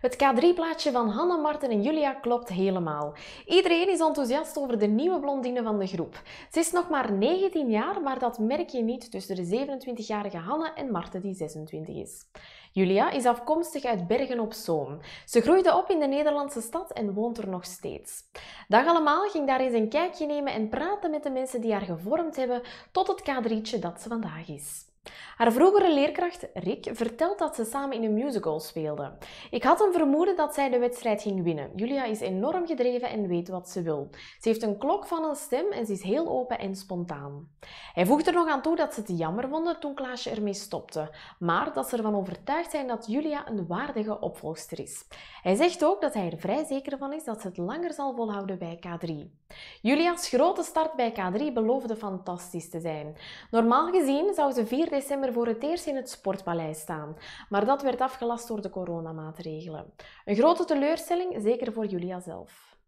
Het K3-plaatje van Hanna, Marten en Julia klopt helemaal. Iedereen is enthousiast over de nieuwe blondine van de groep. Ze is nog maar 19 jaar, maar dat merk je niet tussen de 27-jarige Hanna en Marten die 26 is. Julia is afkomstig uit Bergen op Zoom. Ze groeide op in de Nederlandse stad en woont er nog steeds. Dag allemaal, ging daar eens een kijkje nemen en praten met de mensen die haar gevormd hebben tot het k tje dat ze vandaag is. Haar vroegere leerkracht Rick vertelt dat ze samen in een musical speelden. Ik had een vermoeden dat zij de wedstrijd ging winnen. Julia is enorm gedreven en weet wat ze wil. Ze heeft een klok van een stem en ze is heel open en spontaan. Hij voegt er nog aan toe dat ze het jammer vonden toen Klaasje ermee stopte, maar dat ze ervan overtuigd zijn dat Julia een waardige opvolgster is. Hij zegt ook dat hij er vrij zeker van is dat ze het langer zal volhouden bij K3. Julia's grote start bij K3 beloofde fantastisch te zijn. Normaal gezien zou ze 4 december voor het eerst in het Sportpaleis staan, maar dat werd afgelast door de coronamaatregelen. Een grote teleurstelling, zeker voor Julia zelf.